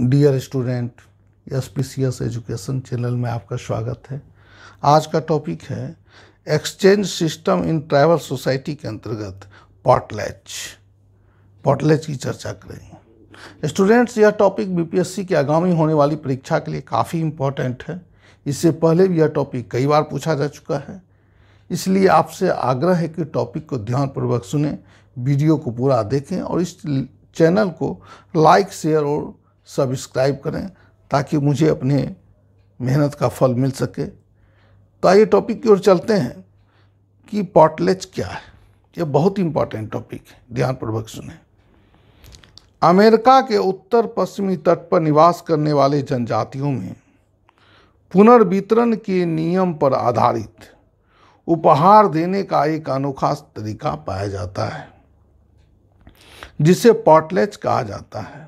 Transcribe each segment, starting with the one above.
dear student S P C S education channel में आपका स्वागत है आज का टॉपिक है exchange system in tribal society के अंतर्गत पॉटलैच पॉटलैच की चर्चा करेंगे स्टूडेंट्स यह टॉपिक बीपीएससी की आगामी होने वाली परीक्षा के लिए काफ़ी इम्पोर्टेंट है इससे पहले भी यह टॉपिक कई बार पूछा जा चुका है इसलिए आपसे आग्रह है कि टॉपिक को ध्यानपूर्वक सुने वीडियो को पूरा देखें और इस चैनल को लाइक शेयर और सब्सक्राइब करें ताकि मुझे अपने मेहनत का फल मिल सके तो आइए टॉपिक की ओर चलते हैं कि पॉटलेज क्या है यह बहुत इंपॉर्टेंट टॉपिक है ध्यानपूर्वक सुने अमेरिका के उत्तर पश्चिमी तट पर निवास करने वाले जनजातियों में पुनर्वितरण के नियम पर आधारित उपहार देने का एक अनोखा तरीका पाया जाता है जिसे पॉटलेज कहा जाता है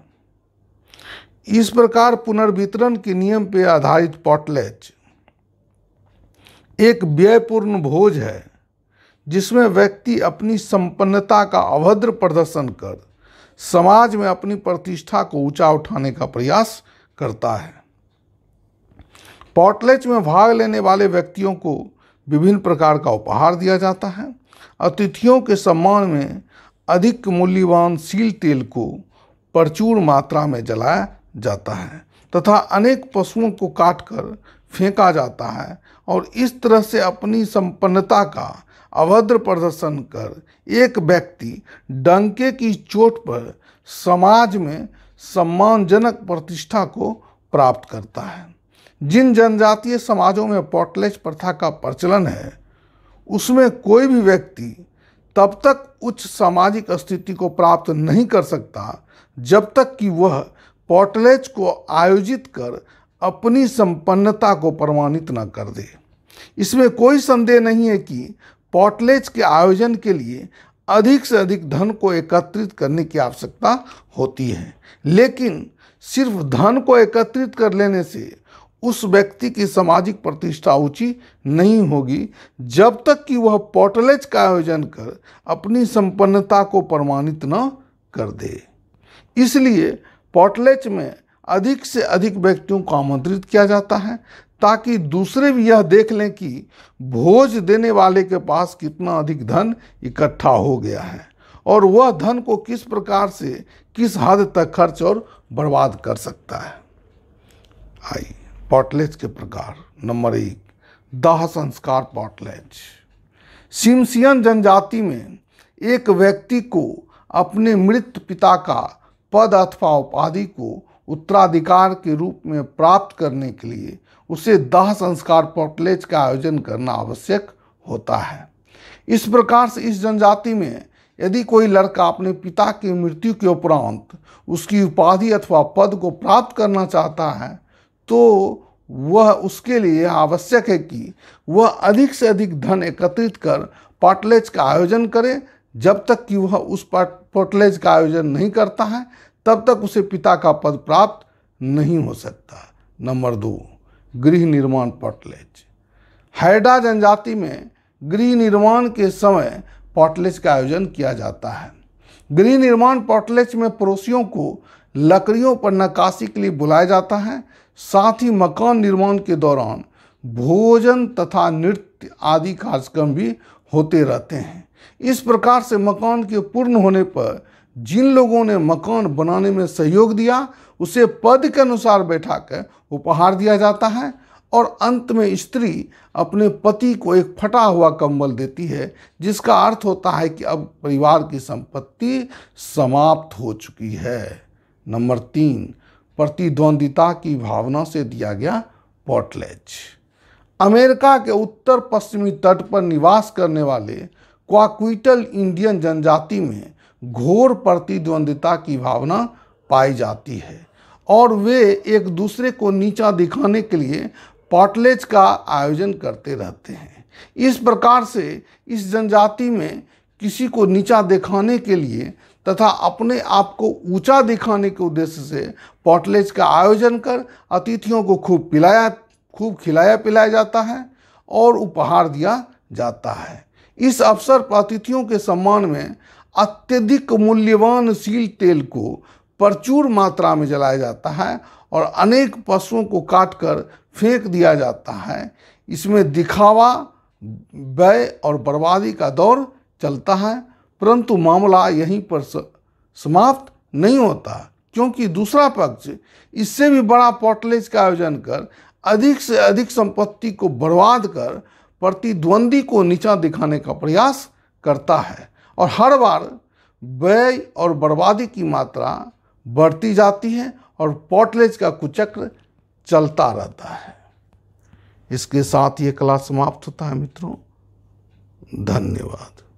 इस प्रकार पुनर्वितरण के नियम पर आधारित पॉटलेच एक व्ययपूर्ण भोज है जिसमें व्यक्ति अपनी संपन्नता का अभद्र प्रदर्शन कर समाज में अपनी प्रतिष्ठा को ऊंचा उठाने का प्रयास करता है पॉटलेच में भाग लेने वाले व्यक्तियों को विभिन्न प्रकार का उपहार दिया जाता है अतिथियों के सम्मान में अधिक मूल्यवान सील तेल को प्रचुर मात्रा में जलाया जाता है तथा अनेक पशुओं को काटकर फेंका जाता है और इस तरह से अपनी संपन्नता का अभद्र प्रदर्शन कर एक व्यक्ति डंके की चोट पर समाज में सम्मानजनक प्रतिष्ठा को प्राप्त करता है जिन जनजातीय समाजों में पॉटलेज प्रथा का प्रचलन है उसमें कोई भी व्यक्ति तब तक उच्च सामाजिक स्थिति को प्राप्त नहीं कर सकता जब तक कि वह पोर्टलेज को आयोजित कर अपनी संपन्नता को प्रमाणित न कर दे इसमें कोई संदेह नहीं है कि पोर्टलेज के आयोजन के लिए अधिक से अधिक धन को एकत्रित करने की आवश्यकता होती है लेकिन सिर्फ धन को एकत्रित कर लेने से उस व्यक्ति की सामाजिक प्रतिष्ठा ऊंची नहीं होगी जब तक कि वह पोर्टलेज का आयोजन कर अपनी संपन्नता को प्रमाणित न कर दे इसलिए पॉटलेच में अधिक से अधिक व्यक्तियों को आमंत्रित किया जाता है ताकि दूसरे भी यह देख लें कि भोज देने वाले के पास कितना अधिक धन इकट्ठा हो गया है और वह धन को किस प्रकार से किस हद तक खर्च और बर्बाद कर सकता है आई पॉटलेज के प्रकार नंबर एक दाह संस्कार पॉटलेज सिमसियन जनजाति में एक व्यक्ति को अपने मृत पिता का पद अथवा उपाधि को उत्तराधिकार के रूप में प्राप्त करने के लिए उसे दाह संस्कार पोर्टलेज का आयोजन करना आवश्यक होता है इस प्रकार से इस जनजाति में यदि कोई लड़का अपने पिता की मृत्यु के उपरांत उसकी उपाधि अथवा पद को प्राप्त करना चाहता है तो वह उसके लिए आवश्यक है कि वह अधिक से अधिक धन एकत्रित कर पाटलेज का आयोजन करे जब तक कि वह उस पोटलेज का आयोजन नहीं करता है तब तक उसे पिता का पद प्राप्त नहीं हो सकता नंबर दो गृह निर्माण पोटलेज हैडा जनजाति में गृह निर्माण के समय पोटलेज का आयोजन किया जाता है गृह निर्माण पोटलेज में पड़ोसियों को लकड़ियों पर नक्काशी के लिए बुलाया जाता है साथ ही मकान निर्माण के दौरान भोजन तथा नृत्य आदि कार्यक्रम भी होते रहते हैं इस प्रकार से मकान के पूर्ण होने पर जिन लोगों ने मकान बनाने में सहयोग दिया उसे पद के अनुसार बैठा कर उपहार दिया जाता है और अंत में स्त्री अपने पति को एक फटा हुआ कंबल देती है जिसका अर्थ होता है कि अब परिवार की संपत्ति समाप्त हो चुकी है नंबर तीन प्रतिद्वंदिता की भावना से दिया गया पॉटलेज अमेरिका के उत्तर पश्चिमी तट पर निवास करने वाले क्वाक्विटल इंडियन जनजाति में घोर प्रतिद्वंदिता की भावना पाई जाती है और वे एक दूसरे को नीचा दिखाने के लिए पॉटलेज का आयोजन करते रहते हैं इस प्रकार से इस जनजाति में किसी को नीचा दिखाने के लिए तथा अपने आप को ऊंचा दिखाने के उद्देश्य से पॉटलेज का आयोजन कर अतिथियों को खूब पिलाया खूब खिलाया पिलाया जाता है और उपहार दिया जाता है इस अवसर पर अतिथियों के सम्मान में अत्यधिक मूल्यवान सील तेल को प्रचुर मात्रा में जलाया जाता है और अनेक पशुओं को काटकर फेंक दिया जाता है इसमें दिखावा व्यय और बर्बादी का दौर चलता है परंतु मामला यहीं पर समाप्त नहीं होता क्योंकि दूसरा पक्ष इससे भी बड़ा पॉटलेज का आयोजन कर अधिक से अधिक संपत्ति को बर्बाद कर प्रतिद्वंदी को नीचा दिखाने का प्रयास करता है और हर बार व्यय और बर्बादी की मात्रा बढ़ती जाती है और पॉटलेज का कुचक्र चलता रहता है इसके साथ ये क्लास समाप्त होता है मित्रों धन्यवाद